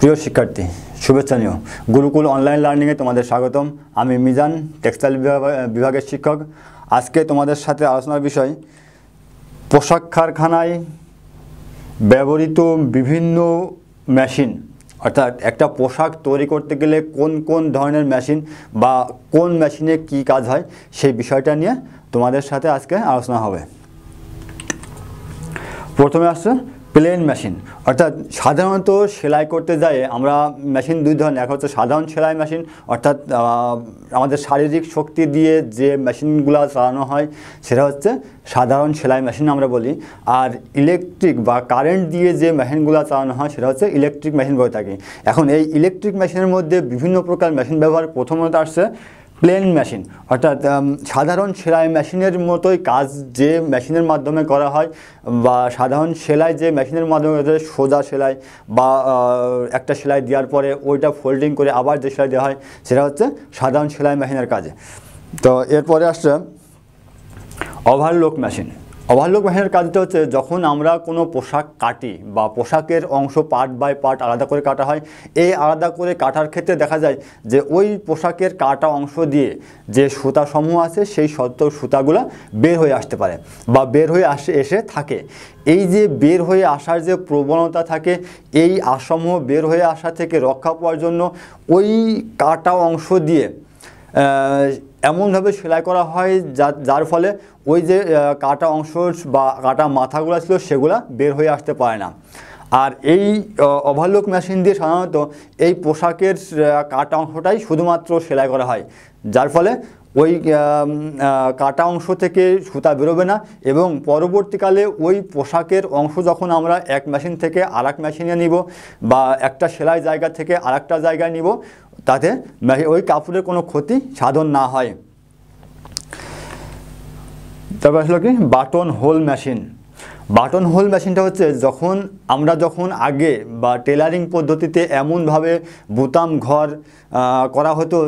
প্রিয় শিক্ষার্থী শুভেচ্ছা গুরুকুল অনলাইন লার্নিংয়ে তোমাদের স্বাগতম আমি মিজান টেক্সটাইল বিভাগের শিক্ষক আজকে তোমাদের সাথে আলোচনার বিষয় পোশাক কারখানায় ব্যবহৃত বিভিন্ন মেশিন অর্থাৎ একটা পোশাক তৈরি করতে গেলে কোন কোন ধরনের মেশিন বা কোন মেশিনে কি কাজ হয় সেই বিষয়টা নিয়ে তোমাদের সাথে আজকে আলোচনা হবে প্রথমে আসছে প্লেন মেশিন অর্থাৎ সাধারণত সেলাই করতে যাই আমরা মেশিন দুই ধরনের এক হচ্ছে সাধারণ সেলাই মেশিন অর্থাৎ আমাদের শারীরিক শক্তি দিয়ে যে মেশিনগুলো চালানো হয় সেটা হচ্ছে সাধারণ সেলাই মেশিন আমরা বলি আর ইলেকট্রিক বা কারেন্ট দিয়ে যে মেশিনগুলো চালানো হয় সেটা হচ্ছে ইলেকট্রিক মেশিন বলে থাকি এখন এই ইলেকট্রিক মেশিনের মধ্যে বিভিন্ন প্রকার মেশিন ব্যবহার প্রথমত আসছে প্লেন মেশিন অর্থাৎ সাধারণ সেলাই মেশিনের মতোই কাজ যে মেশিনের মাধ্যমে করা হয় বা সাধারণ সেলাই যে মেশিনের মাধ্যমে সোজা সেলাই বা একটা সেলাই দেওয়ার পরে ওইটা ফোল্ডিং করে আবার যে সেলাই দেওয়া হয় সেটা হচ্ছে সাধারণ সেলাই মেশিনের কাজে তো এরপরে আসছে ওভারলোক মেশিন ওভারলুক বাহিনীর কাজটা হচ্ছে যখন আমরা কোনো পোশাক কাটি বা পোশাকের অংশ পার্ট বাই পার্ট আলাদা করে কাটা হয় এই আলাদা করে কাটার ক্ষেত্রে দেখা যায় যে ওই পোশাকের কাটা অংশ দিয়ে যে সুতাসমূহ আছে সেই সত্য সুতাগুলো বের হয়ে আসতে পারে বা বের হয়ে আসে এসে থাকে এই যে বের হয়ে আসার যে প্রবণতা থাকে এই আসমূহ বের হয়ে আসা থেকে রক্ষা পাওয়ার জন্য ওই কাটা অংশ দিয়ে এমনভাবে সেলাই করা হয় যার ফলে ওই যে কাটা অংশ বা কাটা মাথাগুলো ছিল সেগুলো বের হয়ে আসতে পারে না আর এই ওভারলুক মেশিন দিয়ে সাধারণত এই পোশাকের কাটা অংশটাই শুধুমাত্র সেলাই করা হয় যার ফলে ওই কাটা অংশ থেকে সুতা বেরোবে না এবং পরবর্তীকালে ওই পোশাকের অংশ যখন আমরা এক মেশিন থেকে আর এক মেশিনে নিব বা একটা সেলাই জায়গা থেকে আর একটা জায়গায় নিব তাতে ওই কাপড়ের কোনো ক্ষতি সাধন না হয় তারপর আসলো কি button hole machine button hole মেশিনটা হচ্ছে যখন আমরা যখন আগে বা টেলারিং পদ্ধতিতে এমনভাবে বুতাম ঘর করা হতো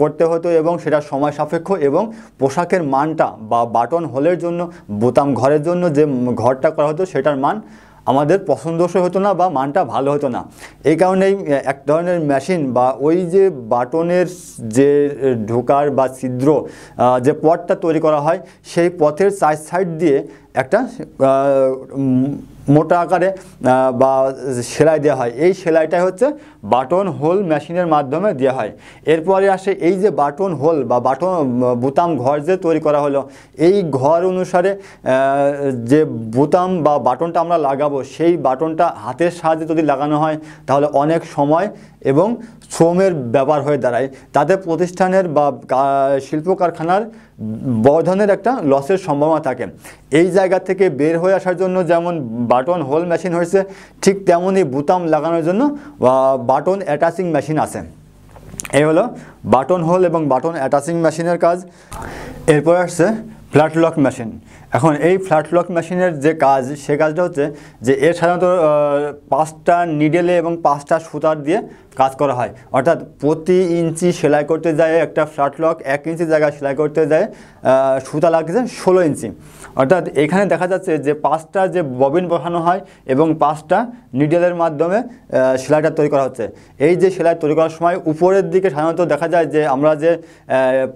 করতে হতো এবং সেটা সময় সাপেক্ষ এবং পোশাকের মানটা বা বাটন হোলের জন্য বুতাম ঘরের জন্য যে ঘরটা করা হতো সেটার মান আমাদের পছন্দসই হতো না বা মানটা ভালো হতো না এই কারণেই এক ধরনের মেশিন বা ওই যে বাটনের যে ঢোকার বা ছিদ্র যে পথটা তৈরি করা হয় সেই পথের চার সাইড দিয়ে একটা মোটা আকারে বা সেলাই দেওয়া হয় এই সেলাইটাই হচ্ছে বাটন হোল মেশিনের মাধ্যমে দেওয়া হয় এরপরে আসে এই যে বাটন হোল বা বাটন বুতাম ঘর যে তৈরি করা হলো এই ঘর অনুসারে যে বুতাম বা বাটনটা আমরা লাগাবো সেই বাটনটা হাতের সাহায্যে যদি লাগানো হয় তাহলে অনেক সময় এবং শ্রমের ব্যাপার হয়ে দাঁড়ায় তাতে প্রতিষ্ঠানের বা শিল্প কারখানার বর্ধনের একটা লসের সম্ভাবনা থাকে এই জায়গা থেকে বের হয়ে আসার জন্য যেমন বাটন হোল মেশিন হয়েছে ঠিক তেমনই বুতাম লাগানোর জন্য বাটন অ্যাটাচিং মেশিন আছে এই হলো বাটন হোল এবং বাটন অ্যাটাচিং মেশিনের কাজ এরপর আসছে ফ্ল্যাট লক মেশিন এখন এই ফ্ল্যাট লক মেশিনের যে কাজ সে কাজটা হচ্ছে যে এর সাধারণত পাঁচটা নিডেলে এবং পাঁচটা সুতার দিয়ে কাজ করা হয় অর্থাৎ প্রতি ইঞ্চি সেলাই করতে যায় একটা ফ্ল্যাট লক এক ইঞ্চি জায়গায় সেলাই করতে যায় সুতা লাগছে ষোলো ইঞ্চি অর্থাৎ এখানে দেখা যাচ্ছে যে পাঁচটা যে ববিন বসানো হয় এবং পাঁচটা নিডেলের মাধ্যমে সেলাইটা তৈরি করা হচ্ছে এই যে সেলাই তৈরি করার সময় উপরের দিকে সাধারণত দেখা যায় যে আমরা যে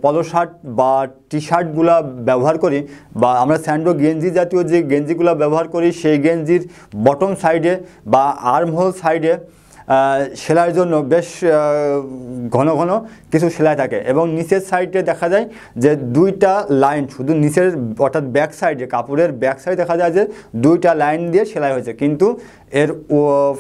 পলো শার্ট বা টি শার্টগুলো ব্যবহার করি বা আমরা স্যান্ডো গেঞ্জি জাতীয় যে গেঞ্জিগুলো ব্যবহার করি সেই গেঞ্জির বটম সাইডে বা আর্মহোল সাইডে সেলাইয়ের জন্য বেশ ঘন ঘন কিছু সেলাই থাকে এবং নিচের সাইডে দেখা যায় যে দুইটা লাইন শুধু নিচের অর্থাৎ ব্যাক সাইডে কাপড়ের ব্যাক সাইড দেখা যায় যে দুইটা লাইন দিয়ে সেলাই হয়েছে কিন্তু এর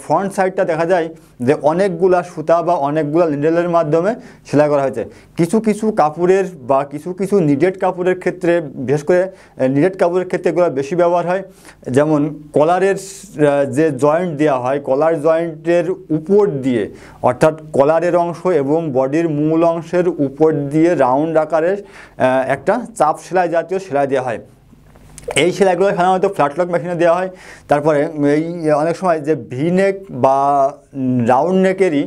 ফ্রন্ট সাইডটা দেখা যায় যে অনেকগুলা সুতা বা অনেকগুলা নিডেলের মাধ্যমে সেলাই করা হয়েছে কিছু কিছু কাপড়ের বা কিছু কিছু নিডেড কাপড়ের ক্ষেত্রে বিশেষ করে নিডেড কাপড়ের ক্ষেত্রে এগুলো বেশি ব্যবহার হয় যেমন কলারের যে জয়েন্ট দেওয়া হয় কলার জয়েন্টের উপর দিয়ে অর্থাৎ কলারের অংশ এবং বডির মূল অংশের উপর দিয়ে রাউন্ড আকারের একটা চাপ সেলাই জাতীয় সেলাই দেওয়া হয় এই সেলাইগুলো সাধারণত ফ্ল্যাটলক মেশিনে দেওয়া হয় তারপরে এই অনেক সময় যে ভি নেক বা রাউন্ড নেকেরই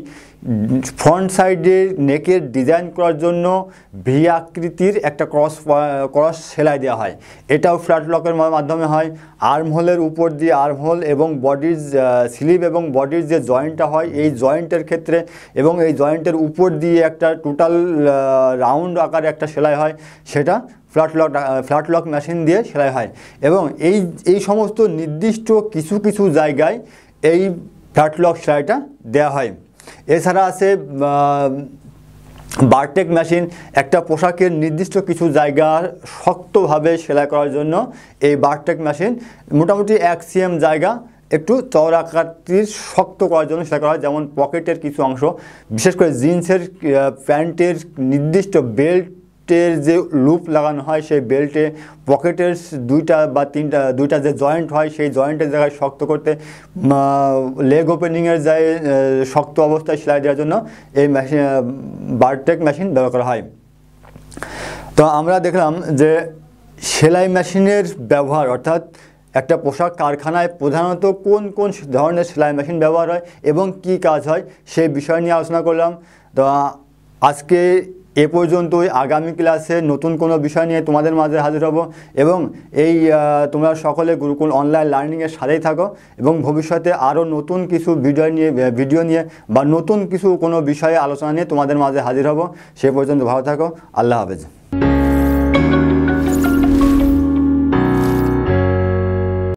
ফ্রন্ট সাইডের নেকের ডিজাইন করার জন্য ভি আকৃতির একটা ক্রস ক্রস সেলাই দেওয়া হয় এটাও ফ্ল্যাট লকের মাধ্যমে হয় আর্ম হোলের উপর দিয়ে আর্ম হোল এবং বডির স্লিভ এবং বডির যে জয়েন্টটা হয় এই জয়েন্টের ক্ষেত্রে এবং এই জয়েন্টের উপর দিয়ে একটা টোটাল রাউন্ড আকারে একটা সেলাই হয় সেটা flat lock flat lock machine দিয়ে সেলাই হয় এবং এই এই সমস্ত নির্দিষ্ট কিছু কিছু জায়গায় এই ফ্ল্যাট লক সেলাইটা দেওয়া হয় এছাড়া আছে বারটেক মেশিন একটা পোশাকের নির্দিষ্ট কিছু জায়গার শক্তভাবে সেলাই করার জন্য এই বারটেক মেশিন মোটামুটি এক সিএম জায়গা একটু চওড়াকারটির শক্ত করার জন্য সেলাই করা হয় যেমন পকেটের কিছু অংশ বিশেষ করে জিন্সের প্যান্টের নির্দিষ্ট বেল্ট বেল্টের যে লুপ লাগানো হয় সেই বেল্টে পকেটের দুইটা বা তিনটা দুইটা যে জয়েন্ট হয় সেই জয়েন্টের জায়গায় শক্ত করতে লেগ ওপেনিংয়ের যায় শক্ত অবস্থায় সেলাই দেওয়ার জন্য এই মেশিন বারটেক মেশিন ব্যবহার করা হয় তো আমরা দেখলাম যে সেলাই মেশিনের ব্যবহার অর্থাৎ একটা পোশাক কারখানায় প্রধানত কোন কোন ধরনের সেলাই মেশিন ব্যবহার হয় এবং কি কাজ হয় সেই বিষয় নিয়ে আলোচনা করলাম তো আজকে এ পর্যন্তই আগামী ক্লাসে নতুন কোনো বিষয় নিয়ে তোমাদের মাঝে হাজির হব এবং এই তোমরা সকলে গুরুকুল অনলাইন লার্নিংয়ের সাথেই থাকো এবং ভবিষ্যতে আরও নতুন কিছু ভিডিও নিয়ে ভিডিও নিয়ে বা নতুন কিছু কোনো বিষয়ে আলোচনা নিয়ে তোমাদের মাঝে হাজির হব সে পর্যন্ত ভালো থাকো আল্লাহ হাফেজ